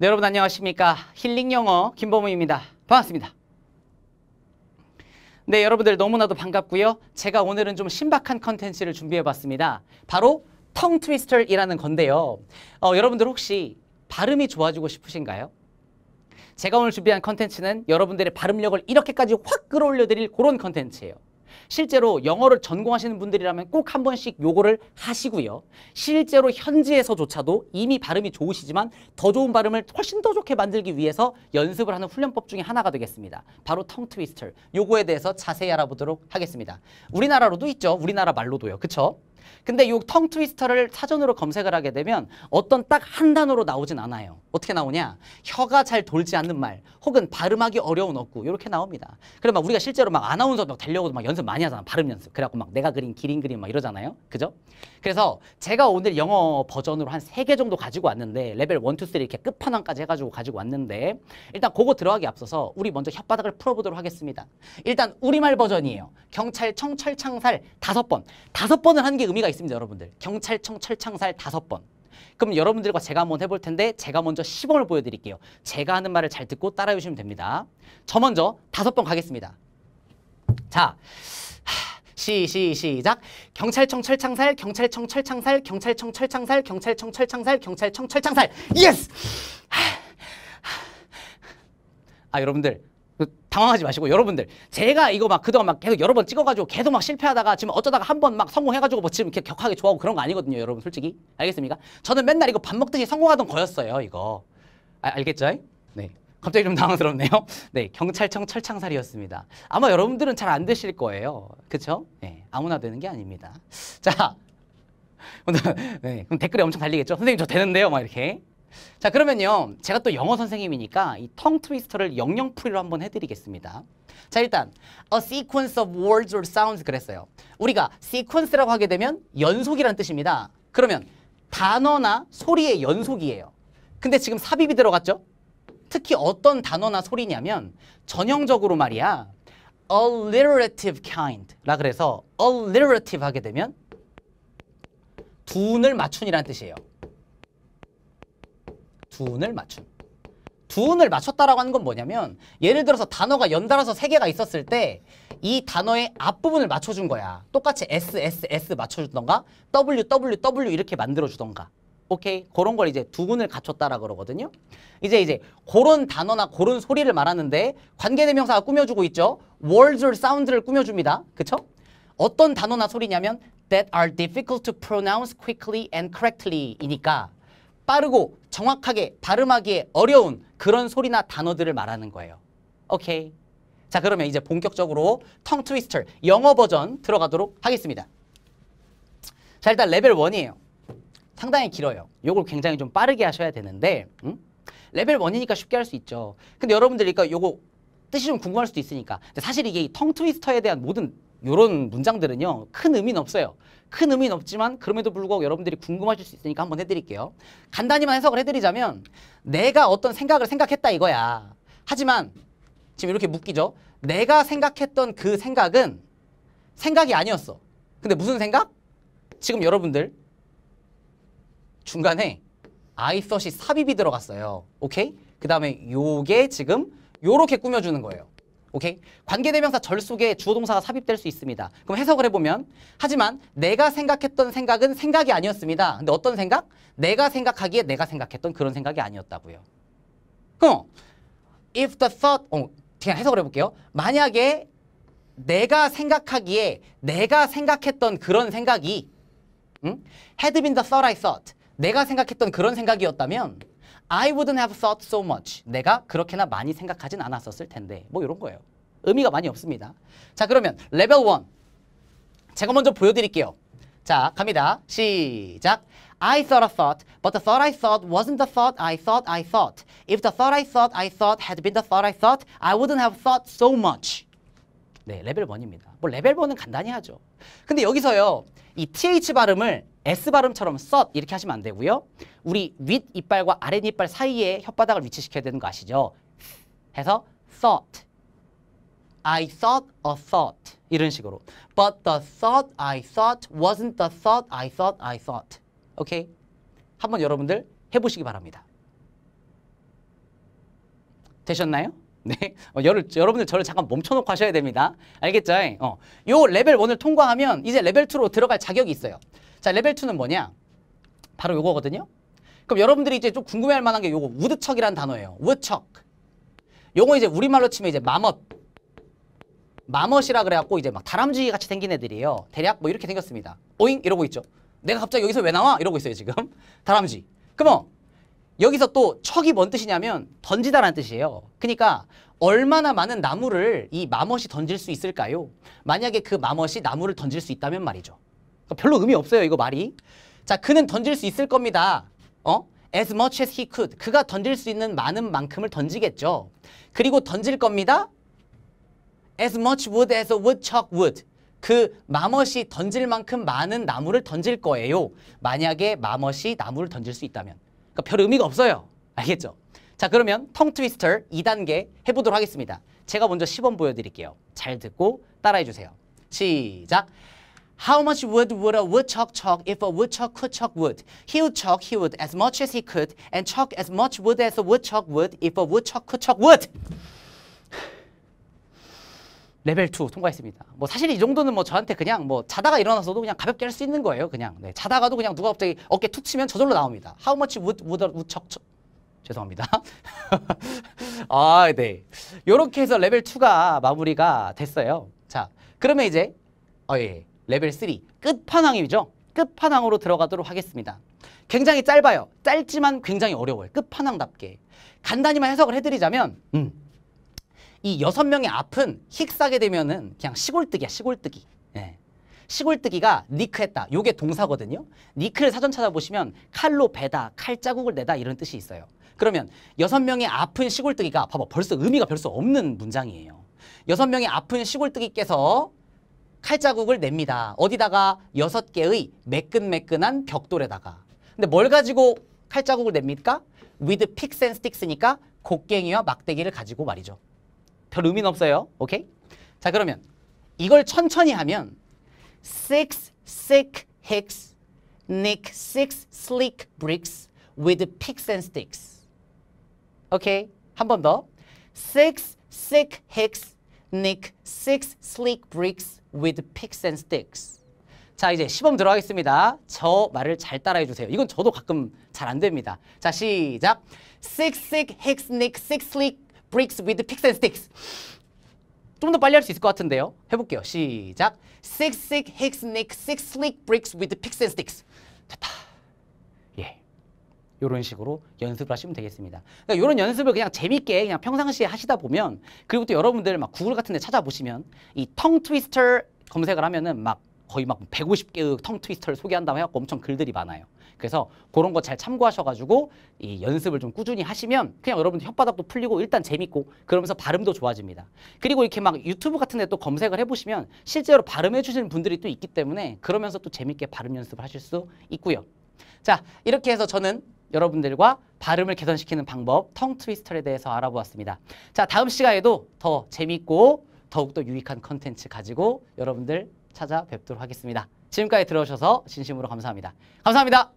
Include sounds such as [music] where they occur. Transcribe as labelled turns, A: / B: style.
A: 네, 여러분 안녕하십니까 힐링 영어 김범우입니다 반갑습니다 네 여러분들 너무나도 반갑고요 제가 오늘은 좀 신박한 컨텐츠를 준비해봤습니다 바로 텅트위스터라는 건데요 어, 여러분들 혹시 발음이 좋아지고 싶으신가요? 제가 오늘 준비한 컨텐츠는 여러분들의 발음력을 이렇게까지 확 끌어올려 드릴 그런 컨텐츠예요 실제로 영어를 전공하시는 분들이라면 꼭 한 번씩 요거를 하시고요. 실제로 현지에서조차도 이미 발음이 좋으시지만 더 좋은 발음을 훨씬 더 좋게 만들기 위해서 연습을 하는 훈련법 중에 하나가 되겠습니다. 바로 텅 트위스터. 요거에 대해서 자세히 알아보도록 하겠습니다. 우리나라로도 있죠. 우리나라 말로도요. 그쵸? 근데 이텅 트위스터를 사전으로 검색을 하게 되면 어떤 딱 한 단어로 나오진 않아요. 어떻게 나오냐? 혀가 잘 돌지 않는 말 혹은 발음하기 어려운 어구 이렇게 나옵니다. 그러면 우리가 실제로 막 아나운서 막 되려고 막 연습 많이 하잖아. 발음 연습. 그래갖고 막 내가 그린 기린 그림 막 이러잖아요. 그죠? 그래서 제가 오늘 영어 버전으로 한 세 개 정도 가지고 왔는데 레벨 원, 투, 쓰리 이렇게 끝판왕까지 해가지고 가지고 왔는데 일단 그거 들어가기 앞서서 우리 먼저 혓바닥을 풀어보도록 하겠습니다. 일단 우리말 버전이에요. 경찰 청철창살 다섯 번. 다섯 번을 한게 의미 범위가 있습니다, 여러분들. 경찰청 철창살 다섯 번. 그럼 여러분들과 제가 한번 해볼 텐데 제가 먼저 시범을 보여드릴게요. 제가 하는 말을 잘 듣고 따라해 주시면 됩니다. 저 먼저 다섯 번 가겠습니다. 자, 시, 시, 시작. 경찰청 철창살, 경찰청 철창살, 경찰청 철창살, 경찰청 철창살, 경찰청 철창살. 예스! 하, 하. 아, 여러분들 당황하지 마시고 여러분들 제가 이거 막 그동안 막 계속 여러 번 찍어가지고 계속 막 실패하다가 지금 어쩌다가 한 번 막 성공해가지고 뭐 지금 이렇게 격하게 좋아하고 그런 거 아니거든요 여러분 솔직히 알겠습니까? 저는 맨날 이거 밥 먹듯이 성공하던 거였어요 이거 아, 알겠죠? 네 갑자기 좀 당황스럽네요 [laughs] 네 경찰청 철창살이었습니다 아마 여러분들은 잘 안 되실 거예요 그쵸? 네 아무나 되는 게 아닙니다 [laughs] 자 [laughs] 네, 그럼 댓글에 엄청 달리겠죠? 선생님 저 되는데요 막 이렇게 자 그러면요 제가 또 영어 선생님이니까 이텅 트위스터를 영영풀이로 한번 해드리겠습니다 자 일단 a sequence of words or sounds 그랬어요 우리가 sequence라고 하게 되면 연속이란 뜻입니다 그러면 단어나 소리의 연속이에요 근데 지금 삽입이 들어갔죠? 특히 어떤 단어나 소리냐면 전형적으로 말이야 alliterative kind 라 그래서 alliterative 하게 되면 두 운을 맞춘이라는 뜻이에요 두운을 맞춘 두운을 맞췄다라고 하는 건 뭐냐면 예를 들어서 단어가 연달아서 세개가 있었을 때 이 단어의 앞부분을 맞춰준 거야. 똑같이 S, S, S 맞춰주던가 W, W, W 이렇게 만들어주던가. 오케이 그런 걸 이제 두군을 갖췄다라 그러거든요 이제 이제 그런 단어나 그런 소리를 말하는데 관계대명사가 꾸며주고 있죠 words를 사운드를 꾸며줍니다 그쵸? 어떤 단어나 소리냐면 that are difficult to pronounce quickly and correctly 이니까 빠르고 정확하게 발음하기에 어려운 그런 소리나 단어들을 말하는 거예요. 오케이. 자 그러면 이제 본격적으로 텅 트위스터 영어 버전 들어가도록 하겠습니다. 자 일단 레벨 1이에요. 상당히 길어요. 요걸 굉장히 좀 빠르게 하셔야 되는데 음? 레벨 1이니까 쉽게 할 수 있죠. 근데 여러분들 이 요거 뜻이 좀 궁금할 수도 있으니까 사실 이게 텅 트위스터에 대한 모든 이런 문장들은요. 큰 의미는 없어요. 큰 의미는 없지만 그럼에도 불구하고 여러분들이 궁금하실 수 있으니까 한번 해드릴게요. 간단히만 해석을 해드리자면 내가 어떤 생각을 생각했다 이거야. 하지만 지금 이렇게 묶이죠. 내가 생각했던 그 생각은 생각이 아니었어. 근데 무슨 생각? 지금 여러분들 중간에 아이서시 삽입이 들어갔어요. 오케이? 그 다음에 요게 지금 요렇게 꾸며주는 거예요. 오케이? 관계대명사 절 속에 주어 동사가 삽입될 수 있습니다. 그럼 해석을 해보면 하지만 내가 생각했던 생각은 생각이 아니었습니다. 근데 어떤 생각? 내가 생각하기에 내가 생각했던 그런 생각이 아니었다고요. 그럼 if the thought 어, 그냥 해석을 해볼게요. 만약에 내가 생각하기에 내가 생각했던 그런 생각이 음? had been the thought I thought 내가 생각했던 그런 생각이었다면 I wouldn't have thought so much. 내가 그렇게나 많이 생각하진 않았었을 텐데. 뭐 이런 거예요. 의미가 많이 없습니다. 자 그러면 레벨 1. 제가 먼저 보여드릴게요. 자 갑니다. 시작. I thought a thought, but the thought I thought wasn't the thought I thought I thought. If the thought I thought I thought had been the thought I thought, I wouldn't have thought so much. 네, 레벨 1입니다. 뭐 레벨 1은 간단히 하죠. 근데 여기서요, 이 th 발음을 S 발음처럼 썩 이렇게 하시면 안 되고요. 우리 윗이빨과 아랫이빨 사이에 혓바닥을 위치시켜야 되는 거 아시죠? 해서 thought, I thought a thought 이런 식으로 But the thought I thought wasn't the thought I thought I thought 오케이? Okay? 한번 여러분들 해보시기 바랍니다. 되셨나요? 네, [laughs] 어, 여를, 여러분들 저를 잠깐 멈춰놓고 하셔야 됩니다. 알겠죠? 어, 요 레벨 1을 통과하면 이제 레벨 2로 들어갈 자격이 있어요. 자, 레벨 2는 뭐냐? 바로 요거거든요. 그럼 여러분들이 이제 좀 궁금해할 만한 게 요거 우드척이란 단어예요. 우드척. 요거 이제 우리말로 치면 이제 마멋. 마멋이라 그래갖고 이제 막 다람쥐 같이 생긴 애들이에요. 대략 뭐 이렇게 생겼습니다. 오잉 이러고 있죠. 내가 갑자기 여기서 왜 나와? 이러고 있어요 지금. [laughs] 다람쥐. 그럼 여기서 또 척이 뭔 뜻이냐면 던지다라는 뜻이에요. 그러니까 얼마나 많은 나무를 이 마멋이 던질 수 있을까요? 만약에 그 마멋이 나무를 던질 수 있다면 말이죠. 그러니까 별로 의미 없어요, 이거 말이. 자, 그는 던질 수 있을 겁니다. 어? As much as he could. 그가 던질 수 있는 많은 만큼을 던지겠죠. 그리고 던질 겁니다. As much wood as a woodchuck would. 그 마멋이 던질 만큼 많은 나무를 던질 거예요. 만약에 마멋이 나무를 던질 수 있다면. 그러니까 별 의미가 없어요. 알겠죠? 자 그러면 텅 트위스터 2단계 해보도록 하겠습니다. 제가 먼저 시범 보여드릴게요. 잘 듣고 따라해주세요. 시작! How much wood would a woodchuck chuck if a woodchuck could chuck wood? He would chuck, he would as much as he could and chuck as much wood as a woodchuck would if a woodchuck could chuck wood. 레벨 2 통과했습니다. 뭐 사실 이 정도는 뭐 저한테 그냥 뭐 자다가 일어나서도 그냥 가볍게 할 수 있는 거예요. 그냥 네, 자다가도 그냥 누가 갑자기 어깨 툭 치면 저절로 나옵니다. How much would would, would 척, 척. 죄송합니다. [laughs] 아, 네. 요렇게 해서 레벨 2가 마무리가 됐어요. 자, 그러면 이제 어, 예. 레벨 3 끝판왕이죠. 끝판왕으로 들어가도록 하겠습니다. 굉장히 짧아요. 짧지만 굉장히 어려워요. 끝판왕답게. 간단히만 해석을 해드리자면 음. 이 여섯 명의 앞은 힉싸게 되면은 그냥 시골뜨기야 시골뜨기 예. 시골뜨기가 니크했다 요게 동사거든요 니크를 사전 찾아보시면 칼로 베다 칼자국을 내다 이런 뜻이 있어요 그러면 여섯 명의 아픈 시골뜨기가 봐봐 벌써 의미가 별 수 없는 문장이에요 여섯 명의 아픈 시골뜨기께서 칼자국을 냅니다 어디다가 여섯 개의 매끈매끈한 벽돌에다가 근데 뭘 가지고 칼자국을 냅니까? with picks and sticks니까 곡괭이와 막대기를 가지고 말이죠 별 의미는 없어요. 오케이? 자 그러면 이걸 천천히 하면 six sick hicks nick six slick bricks with picks and sticks. 오케이? 한 번 더. six sick hicks nick six slick bricks with picks and sticks. 자 이제 시범 들어가겠습니다. 저 말을 잘 따라해 주세요. 이건 저도 가끔 잘 안 됩니다. 자 시작. six sick hicks nick six slick breaks with picks and sticks. 좀더 빨리 할 수 있을 것 같은데요. 해볼게요. 시작. Six, six, hicks, nick, six, slick, breaks with picks and sticks. 됐다. 예. 이런 식으로 연습을 하시면 되겠습니다. 그러니까 이런 연습을 그냥 재밌게 그냥 평상시에 하시다 보면 그리고 또 여러분들 막 구글 같은 데 찾아보시면 이텅 트위스터 검색을 하면은 막 거의 막 150개의 텅 트위스터를 소개한다고 해갖고 엄청 글들이 많아요. 그래서 그런 거 잘 참고하셔가지고 이 연습을 좀 꾸준히 하시면 그냥 여러분들 혓바닥도 풀리고 일단 재밌고 그러면서 발음도 좋아집니다. 그리고 이렇게 막 유튜브 같은 데 또 검색을 해보시면 실제로 발음해 주시는 분들이 또 있기 때문에 그러면서 또 재밌게 발음 연습을 하실 수 있고요. 자 이렇게 해서 저는 여러분들과 발음을 개선시키는 방법 텅 트위스터에 대해서 알아보았습니다. 자 다음 시간에도 더 재밌고 더욱더 유익한 컨텐츠 가지고 여러분들 찾아뵙도록 하겠습니다. 지금까지 들어오셔서 진심으로 감사합니다. 감사합니다.